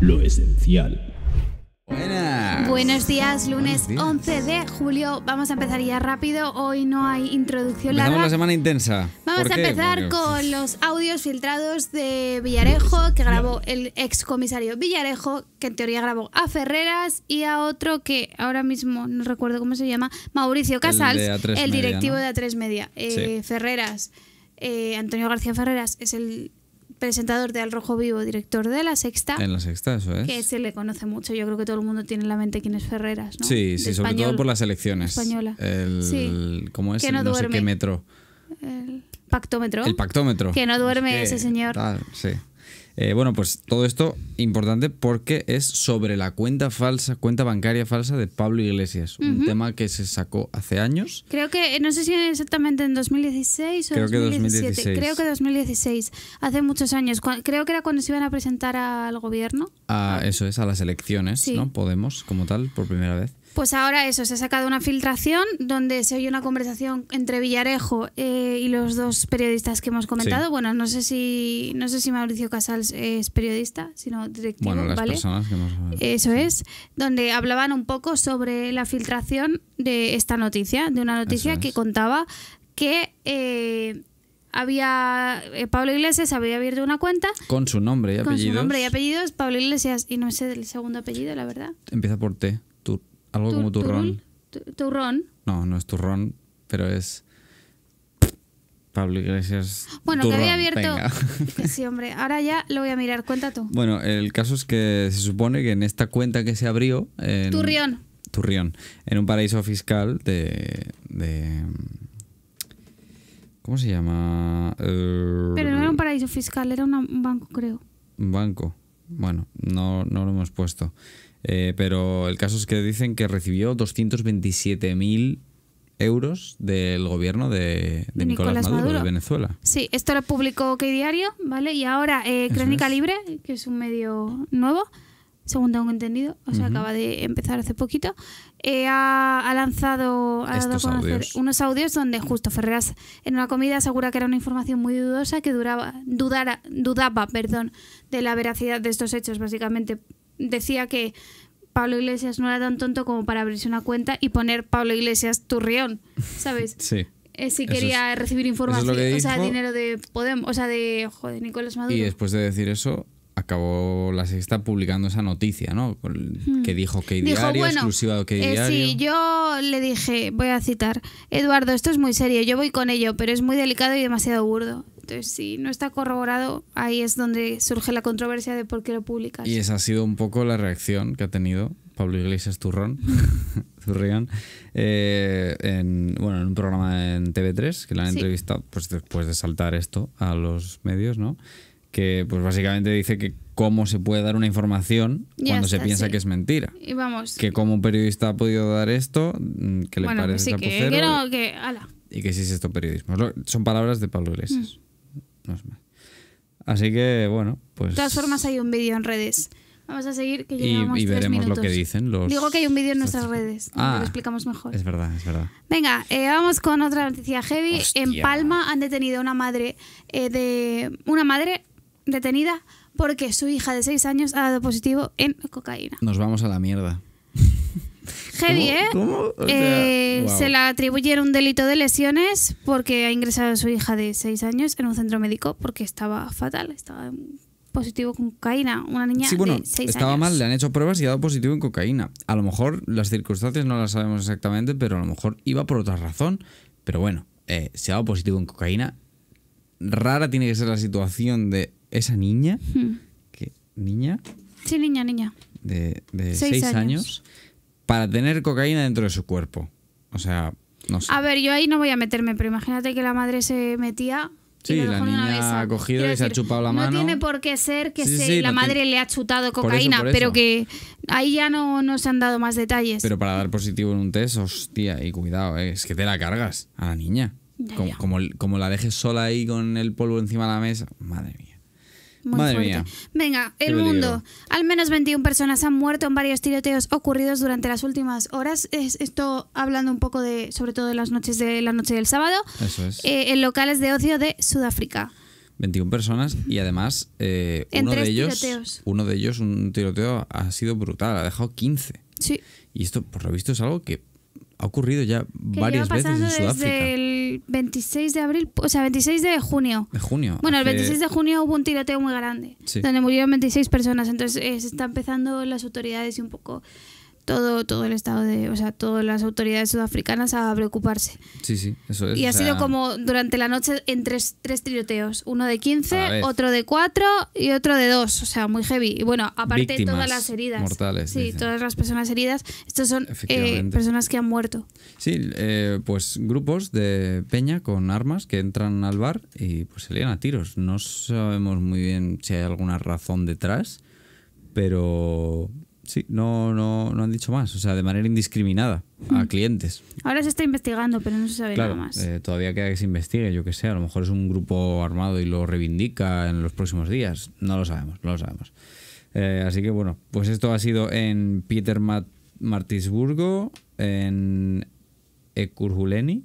lo esencial. Buenos días, lunes 11 de julio. Vamos a empezar ya rápido. Hoy no hay introducción semana intensa. Vamos a empezar con los audios filtrados de Villarejo, que grabó el excomisario Villarejo, que en teoría grabó a Ferreras y a otro que ahora mismo no recuerdo cómo se llama, Mauricio Casals, el, directivo de A3 Media. Eh, Ferreras, eh, Antonio García Ferreras es el presentador de Al Rojo Vivo, director de La Sexta. En La Sexta, eso es. Que se le conoce mucho. Yo creo que todo el mundo tiene en la mente quién es Ferreras, ¿no? Sí, sí, sobre todo por las elecciones. Española. El, ¿Cómo es? Que no, sé qué metro. El pactómetro. El pactómetro. Que no duerme ese señor. sí. Eh, bueno, pues todo esto importante porque es sobre la cuenta falsa, cuenta bancaria falsa de Pablo Iglesias, un tema que se sacó hace años. Creo que, no sé si exactamente en 2016 o creo 2017, que 2016. creo que 2016, hace muchos años, creo que era cuando se iban a presentar al gobierno. eso es, a las elecciones, ¿no? Podemos, como tal, por primera vez. Pues ahora eso, se ha sacado una filtración donde se oye una conversación entre Villarejo eh, y los dos periodistas que hemos comentado. Bueno, no sé si no sé si Mauricio Casals es, periodista, sino directivo, bueno, las Personas que Eso es, donde hablaban un poco sobre la filtración de esta noticia, de una noticia que contaba que eh, había eh, Pablo Iglesias había abierto una cuenta con su nombre y apellidos. Con su nombre y apellidos, Pablo Iglesias y no sé el segundo apellido, la verdad. Empieza por T, algo como turrón. turrón. No, no es turrón, pero es Pablo Bueno, que había abierto. Sí, hombre, ahora ya lo voy a mirar, cuenta tú. Bueno, el caso es que se supone que en esta cuenta que se abrió. Turrión. Turrión. En un paraíso fiscal de. ¿Cómo se llama? Er, pero no era un paraíso fiscal, era un banco, creo. Un banco. Bueno, no, no lo hemos puesto. Eh, pero el caso es que dicen que recibió 227.000 euros del gobierno de, Nicolás, Maduro, de Venezuela. Sí, esto lo publicó OK Diario, ¿vale? Y ahora eh, Crónica Libre, que es un medio nuevo, según tengo entendido, o sea, acaba de empezar hace poquito, eh, ha, lanzado ha a conocer unos audios donde justo Ferreras en una comida asegura que era una información muy dudosa que duraba, dudaba perdón, de la veracidad de estos hechos, básicamente. Decía que Pablo Iglesias no era tan tonto como para abrirse una cuenta y poner Pablo Iglesias Turrión, ¿sabes? Sí. Eh, si quería recibir información, o sea, dinero de Podemos, o sea, de, joder, Nicolás Maduro. Y después de decir eso, acabó la sexta publicando esa noticia, ¿no? Hmm. Que dijo que diario, bueno, exclusiva que eh, diario. sí, yo le dije, voy a citar, Eduardo, esto es muy serio, yo voy con ello, pero es muy delicado y demasiado burdo. Entonces, si no está corroborado, ahí es donde surge la controversia de por qué lo publicas. Y esa ha sido un poco la reacción que ha tenido Pablo Iglesias Turrón, Turrión, eh, en, bueno, en un programa en TV3 que la han entrevistado pues, después de saltar esto a los medios, ¿no? Que pues básicamente dice que cómo se puede dar una información cuando se piensa que es mentira. Y vamos. Que como un periodista ha podido dar esto, mm, que le pues parece que, que, no, Y que sí es esto periodismo. Son palabras de Pablo Iglesias. Mm. Así que, bueno, pues. De todas formas, hay un vídeo en redes. Vamos a seguir, que llevamos y, veremos lo que dicen Digo que hay un vídeo en nuestras redes, ah, lo explicamos mejor. Es verdad, es verdad. Venga, eh, vamos con otra noticia heavy. En Palma han detenido una madre eh, de una madre detenida porque su hija de seis años ha dado positivo en cocaína. Nos vamos a la mierda. ¿eh? Eh, se la atribuyeron un delito de lesiones porque ha ingresado su hija de 6 años en un centro médico porque estaba fatal, estaba positivo con cocaína, una niña de estaba mal, le han hecho pruebas y ha dado positivo en cocaína. A lo mejor las circunstancias no las sabemos exactamente, pero a lo mejor iba por otra razón. Pero bueno, eh, se ha dado positivo en cocaína. Rara tiene que ser la situación de esa niña. Hmm. ¿Qué? ¿Niña? Sí, niña, niña. De 6 años para tener cocaína dentro de su cuerpo. O sea, no sé. A ver, yo ahí no voy a meterme, pero imagínate que la madre se metía Sí, la niña ha cogido y se ha chupado la mano. No tiene por qué ser que la madre le ha chutado cocaína, pero que ahí ya no, se han dado más detalles. Pero para dar positivo en un test, hostia, y cuidado, eh, es que te la cargas a la niña. como, la dejes sola ahí con el polvo encima de la mesa, madre mía. Madre Mía. Venga, el mundo. Al menos 21 personas han muerto en varios tiroteos ocurridos durante las últimas horas. esto hablando un poco de, sobre todo de las noches de la noche del sábado. Eso es. Eh, en locales de ocio de Sudáfrica. 21 personas y además eh, uno, de ellos, uno de ellos, un tiroteo ha sido brutal, ha dejado 15. Sí. Y esto, por lo visto, es algo que ha ocurrido ya varias veces en Sudáfrica. 26 de abril, o sea, 26 de junio. junio. Bueno, el 26 de junio hubo un tiroteo muy grande, donde murieron 26 personas. Entonces eh, se está empezando las autoridades y un poco todo, el Estado de, o sea, todas las autoridades sudafricanas a preocuparse. Sí, sí, eso es. Y ha sido como durante la noche en tres, tiroteos, uno de 15, otro de 4 y otro de 2, o sea, muy heavy. Y bueno, aparte de todas las heridas. Mortales. Sí, todas las personas heridas, estos son eh, personas que han muerto. Sí, eh, pues grupos de peña con armas que entran al bar y pues se lían a tiros. No sabemos muy bien si hay alguna razón detrás, pero Sí, no, no, no han dicho más, o sea, de manera indiscriminada a clientes. Ahora se está investigando, pero no se sabe nada más. Eh, todavía queda que se investigue, yo que sé, a lo mejor es un grupo armado y lo reivindica en los próximos días, no lo sabemos, no lo sabemos. Eh, así que bueno, pues esto ha sido en Peter Mat Martisburgo, en Ekurhuleni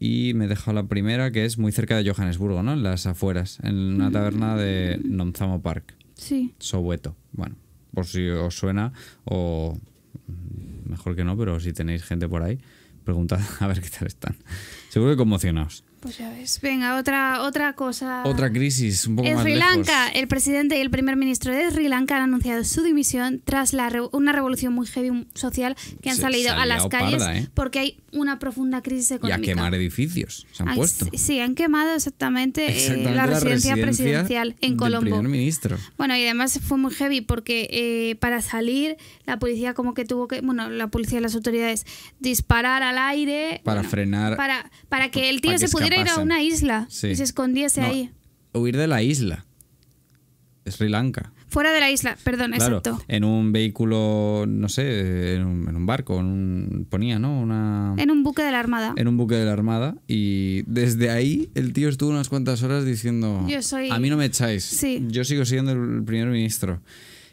y me he dejado la primera, que es muy cerca de Johannesburgo, ¿no? En las afueras, en una mm. taberna de Nomzamo Park. Sí. Soweto. Bueno, por si os suena o mejor que no, pero si tenéis gente por ahí, preguntad a ver qué tal están. Seguro que conmocionaos. Pues ya ves. Venga, otra, otra cosa. Otra crisis, un poco En Sri Lanka, el presidente y el primer ministro de Sri Lanka han anunciado su dimisión tras la una revolución muy heavy social que han salido a las calles ¿eh? porque hay una profunda crisis económica. Y a quemar edificios, se han puesto. Sí, han quemado exactamente, eh, la, residencia presidencial en Colombo. ministro. Bueno, y además fue muy heavy porque eh, para salir la policía como que tuvo que, bueno, la policía y las autoridades disparar al aire. Para frenar. Para, para que el tío se pudiera una isla y se escondiese ahí. Huir de la isla. Sri Lanka. Fuera de la isla, perdón, exacto. En un vehículo, no sé, en un, barco, en ponía, ¿no? Una, en un buque de la Armada. En un buque de la Armada. Y desde ahí el tío estuvo unas cuantas horas diciendo: Yo soy. A mí no me echáis. Sí. Yo sigo siendo el primer ministro.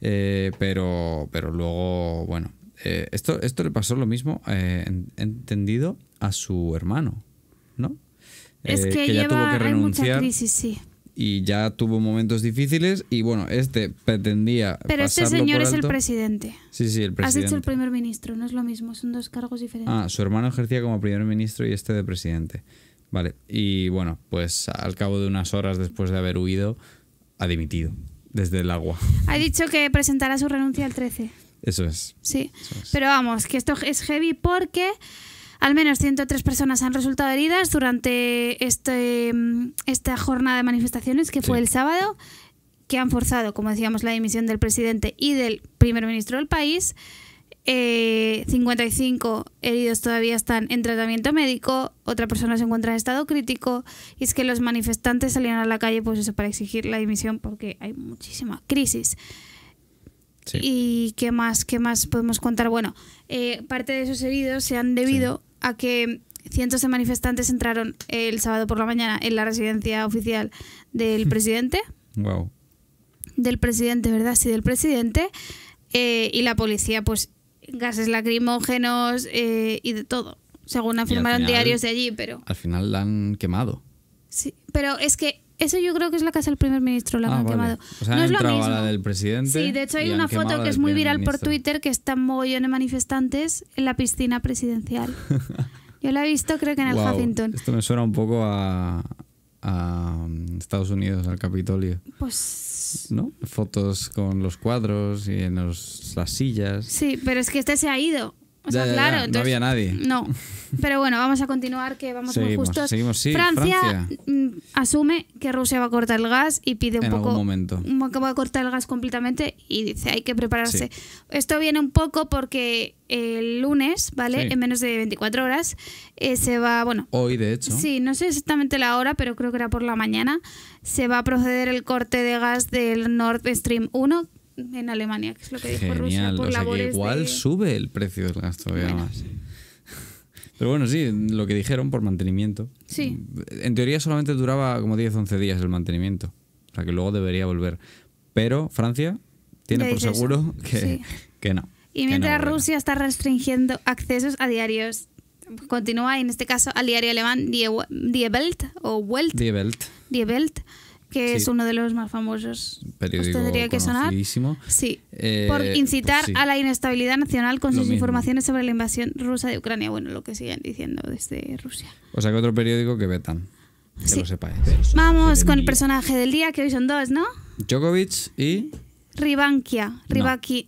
Eh, pero, pero luego, bueno. Eh, esto, esto le pasó lo mismo, eh, entendido, a su hermano. Es eh, que, ya tuvo que renunciar. crisis, sí. Y ya tuvo momentos difíciles y bueno, este pretendía... Pero este señor es el presidente. Sí, sí, el presidente. Has dicho el primer ministro, no es lo mismo, son dos cargos diferentes. Ah, su hermano ejercía como primer ministro y este de presidente. Vale, y bueno, pues al cabo de unas horas después de haber huido, ha dimitido desde el agua. Ha dicho que presentará su renuncia el 13. Eso es. Sí, pero vamos, que esto es heavy porque... Al menos 103 personas han resultado heridas durante este, mm, esta jornada de manifestaciones que fue el sábado, que han forzado, como decíamos, la dimisión del presidente y del primer ministro del país. 55 eh, heridos todavía están en tratamiento médico, otra persona se encuentra en estado crítico y es que los manifestantes salieron a la calle pues eso para exigir la dimisión porque hay muchísima crisis. ¿Y qué más, qué más podemos contar? Bueno, eh, parte de esos heridos se han debido a que cientos de manifestantes entraron el sábado por la mañana en la residencia oficial del hmm. presidente. Wow. Del presidente, ¿verdad? Sí, del presidente. Eh, y la policía, pues, gases lacrimógenos eh, y de todo. Según afirmaron diarios de allí, pero. Al final la han quemado. Sí, pero es que eso yo creo que es la casa del primer ministro, la ah, han quemado. no es lo mismo. La del presidente sí, de hecho hay una foto que es muy viral por Twitter que está mogollón de manifestantes en la piscina presidencial. yo la he visto creo que en el Huffington. Esto me suena un poco a, um, Estados Unidos, al Capitolio. Pues... ¿No? Fotos con los cuadros y en los, las sillas. Sí, pero es que este se ha ido ya, claro, no había nadie. No. Pero bueno, vamos a continuar que vamos muy justos. Seguimos, Francia, mm, asume que Rusia va a cortar el gas y pide un poco. Algún momento. Va a cortar el gas completamente y dice hay que prepararse. Esto viene un poco porque el lunes, ¿vale? En menos de 24 horas eh, se va, bueno. Hoy, de hecho. Sí, no sé exactamente la hora, pero creo que era por la mañana. Se va a proceder el corte de gas del Nord Stream 1, en Alemania, que es lo que dijo Rusia. Por o sea, que igual sube el precio del gasto. todavía Pero bueno, sí, lo que dijeron por mantenimiento. Sí. En teoría solamente duraba como 10-11 días el mantenimiento. O sea que luego debería volver. Pero Francia tiene por seguro que, no. Y mientras Rusia está restringiendo accesos a diarios, continúa en este caso al diario alemán Die, Die Welt o Welt. Die Welt. Die Welt que es uno de los más famosos. periódicos que sonar. Sí. Eh, por incitar a la inestabilidad nacional con sus informaciones sobre la invasión rusa de Ucrania. Bueno, lo que siguen diciendo desde Rusia. O sea, que otro periódico que vetan. Que lo sepáis. Vamos con el personaje del día, que hoy son dos, ¿no? Djokovic y. Ribankia. Ribaki.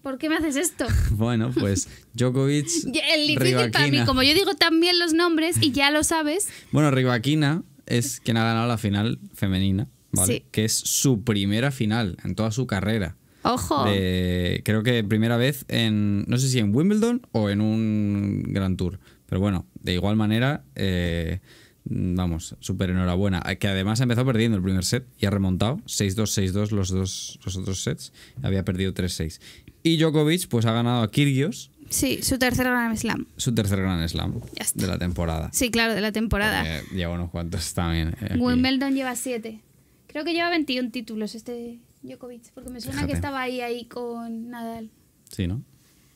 ¿Por qué me haces esto? bueno, pues Djokovic. el difícil para mí, como yo digo también los nombres y ya lo sabes. Bueno, Ribakina es quien ha ganado la final femenina, ¿vale? Que es su primera final en toda su carrera. Ojo. creo que primera vez en, no sé si en Wimbledon o en un Grand Tour. Pero bueno, de igual manera, eh, vamos, súper enhorabuena. Eh, que además ha empezado perdiendo el primer set y ha remontado 6-2, 6-2 los, dos, los otros sets. Había perdido 3-6. Y Djokovic pues ha ganado a Kirgios Sí, su tercer Grand Slam. Su tercer Grand Slam de la temporada. Sí, claro, de la temporada. lleva unos cuantos también. Eh, Wimbledon lleva siete. Creo que lleva 21 títulos este Djokovic, porque me suena que estaba ahí ahí con Nadal. Sí, ¿no?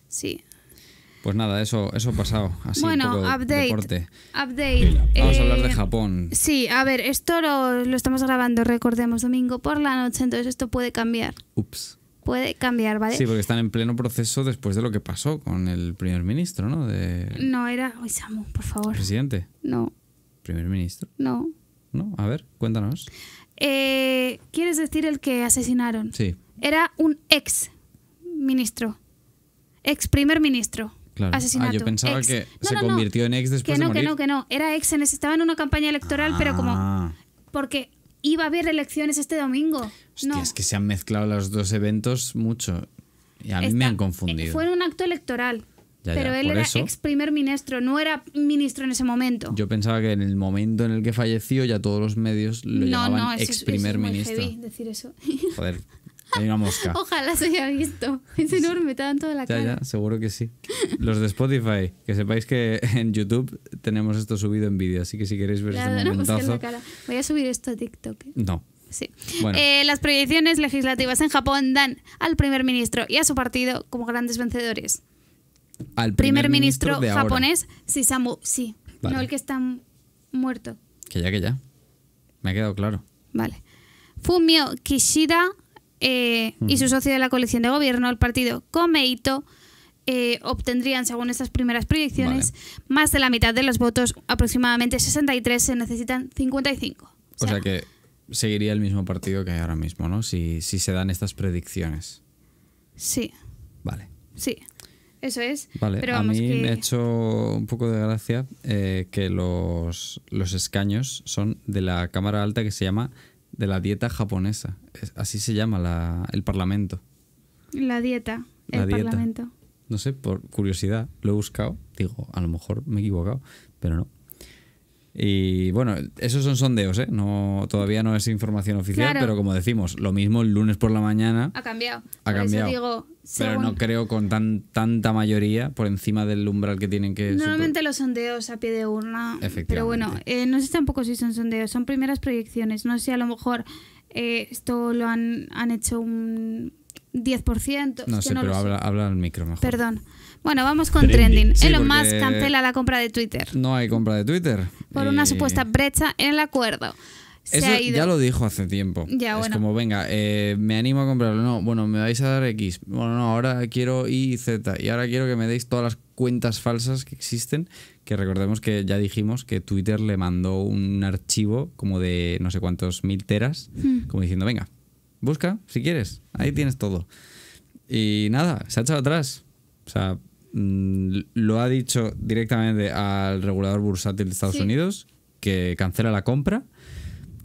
Sí. Pues nada, eso eso pasado. Así bueno, update. Update. Vamos a hablar de eh, Japón. Sí, a ver, esto lo, lo estamos grabando, recordemos, domingo por la noche, entonces esto puede cambiar. Ups puede cambiar, ¿vale? Sí, porque están en pleno proceso después de lo que pasó con el primer ministro, ¿no? De... No, era... Uy, Samu, por favor. ¿Presidente? No. ¿Primer ministro? No. No, a ver, cuéntanos. Eh, ¿Quieres decir el que asesinaron? Sí. Era un ex ministro. Ex primer ministro. Claro. Asesinato. Ah, yo pensaba que se convirtió en ex después que no, Que no, que no. Era ex, en, estaba en una campaña electoral, pero como... Ah. Porque iba a haber elecciones este domingo. Hostia, es que se han mezclado los dos eventos mucho. Y a mí me han eh, confundido. Fue en un acto electoral. pero él era ex primer ministro, no era ministro en ese momento. Yo pensaba que en el momento en el que falleció ya todos los medios lo llamaban no, ex primer ministro. es muy ministro. Heavy decir eso. Joder, hay una mosca. Ojalá se haya visto. Es enorme, te dan toda la cara. Ya, seguro que sí. Los de Spotify, que sepáis que en YouTube tenemos esto subido en vídeo, así que si queréis ver este no, momentazo... Voy a subir esto a TikTok. No. Eh, las proyecciones legislativas en Japón dan al primer ministro y a su partido como grandes vencedores. Al primer, ministro, japonés, Sisamu, sí. No el que está muerto. Que ya, que ya. Me ha quedado claro. Vale. Fumio Kishida eh, y su socio de la coalición de gobierno, el partido Komeito, eh, obtendrían, según estas primeras proyecciones, más de la mitad de los votos, aproximadamente 63, se necesitan 55. O, sea, que seguiría el mismo partido que ahora mismo, ¿no? Si, si se dan estas predicciones. Sí. Vale. Sí. Eso es. Vale, pero a mí me ha hecho un poco de gracia eh, que los, escaños son de la Cámara Alta que se llama de la dieta japonesa. así se llama el Parlamento. La dieta, el Parlamento. No sé, por curiosidad, lo he buscado. Digo, a lo mejor me he equivocado, pero no. Y bueno, esos son sondeos, ¿eh? No, todavía no es información oficial, pero como decimos, lo mismo el lunes por la mañana. Ha cambiado. Ha cambiado. pero no creo con tan, tanta mayoría por encima del umbral que tienen que. Normalmente los sondeos a pie de urna. Pero bueno, eh, no sé tampoco si son sondeos, son primeras proyecciones. No sé, a lo mejor eh, esto lo han, han hecho un 10%. No sé, pero habla, habla al micro mejor. Perdón. Bueno, vamos con trending. Elon Musk cancela la compra de Twitter. No hay compra de Twitter. Por una supuesta brecha en el acuerdo. Se Eso ya lo dijo hace tiempo. es como, venga, eh, me animo a comprarlo. No, bueno, me vais a dar X. Bueno, no, ahora quiero Y y Z. Y ahora quiero que me deis todas las cuentas falsas que existen. Que recordemos que ya dijimos que Twitter le mandó un archivo como de no sé cuántos mil teras. Hmm. Como diciendo, venga, busca si quieres. Ahí tienes todo. Y nada, se ha echado atrás. O sea, Mm, lo ha dicho directamente al regulador bursátil de Estados Unidos, que cancela la compra.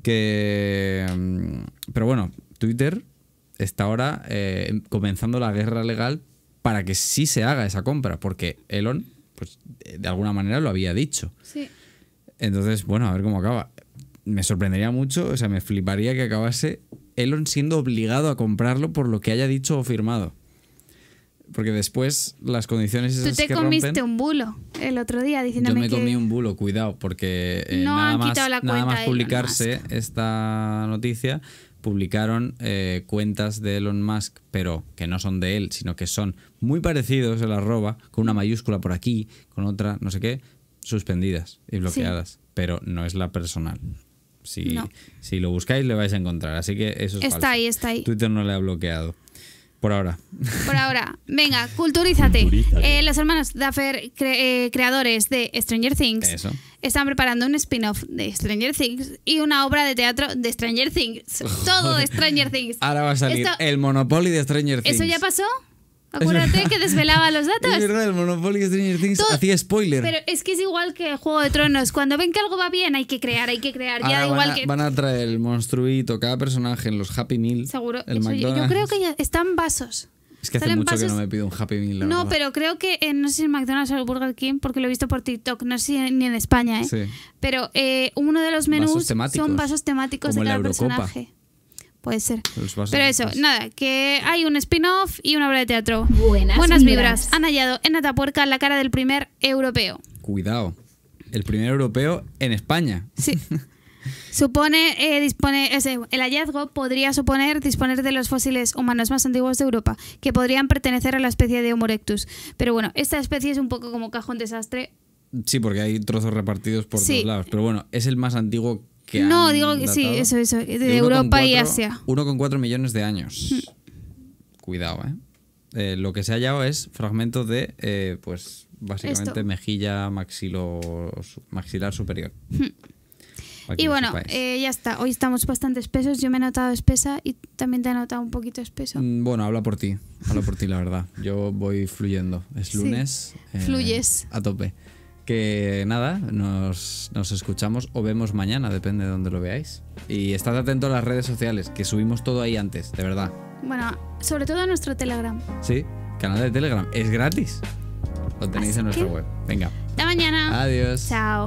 Que. Mm, pero bueno, Twitter está ahora eh, comenzando la guerra legal para que sí se haga esa compra, porque Elon, pues eh, de alguna manera lo había dicho. Entonces, bueno, a ver cómo acaba. Me sorprendería mucho, o sea, me fliparía que acabase Elon siendo obligado a comprarlo por lo que haya dicho o firmado. Porque después las condiciones esas Tú te comiste un bulo el otro día diciéndome Yo me comí un bulo, cuidado, porque eh, nada, más, publicarse esta noticia, publicaron eh, cuentas de Elon Musk, pero que no son de él, sino que son muy parecidos el arroba, con una mayúscula por aquí, con otra, no sé qué, suspendidas y bloqueadas, pero no es la personal. Si, si lo buscáis, le vais a encontrar. Así que eso es Está ahí, está ahí. Twitter no le ha bloqueado. Por ahora. Por ahora. Venga, culturízate. Eh, los hermanos Duffer, eh, creadores de Stranger Things, están preparando un spin-off de Stranger Things y una obra de teatro de Stranger Things. Todo de Stranger Things. Ahora va a salir el Monopoly de Stranger Things. ¿Eso ya pasó? Acuérdate que desvelaba los datos. Es verdad, Monopoly Stranger Things hacía spoiler. Pero es que es igual que Juego de Tronos. Cuando ven que algo va bien, hay que crear, hay que crear. van a, traer el monstruito, cada personaje en los Happy Meal. Seguro. yo creo que ya están vasos. Es que hace mucho que no me pido un Happy Meal. no, pero creo que no sé si en McDonald's o el Burger King, porque lo he visto por TikTok, no sé ni en España, ¿eh? Sí. Pero eh, uno de los menús son vasos temáticos de cada personaje puede ser. Pero eso, nada, que hay un spin-off y una obra de teatro. Buenas, vibras. Han hallado en Atapuerca la cara del primer europeo. Cuidado. El primer europeo en España. Sí. Supone, eh, dispone, el hallazgo podría suponer disponer de los fósiles humanos más antiguos de Europa, que podrían pertenecer a la especie de Homo erectus. Pero bueno, esta especie es un poco como cajón desastre. Sí, porque hay trozos repartidos por dos lados. Pero bueno, es el más antiguo no, digo que sí, eso, eso, de, Europa y Asia. 1,4 millones de años. Hmm. Cuidado, ¿eh? ¿eh? Lo que se ha hallado es fragmento de, eh, pues, básicamente mejilla maxilo, maxilar superior. Hmm. y este bueno, eh, ya está. Hoy estamos bastante espesos. Yo me he notado espesa y también te he notado un poquito espeso. Mm, bueno, habla por ti. Habla por ti, la verdad. Yo voy fluyendo. Es lunes. Fluyes. A tope que nada, nos, escuchamos o vemos mañana, depende de donde lo veáis. Y estad atentos a las redes sociales, que subimos todo ahí antes, de verdad. Bueno, sobre todo a nuestro Telegram. Sí, canal de Telegram. Es gratis. Lo tenéis en nuestra web. Venga. Hasta mañana. Adiós. Chao.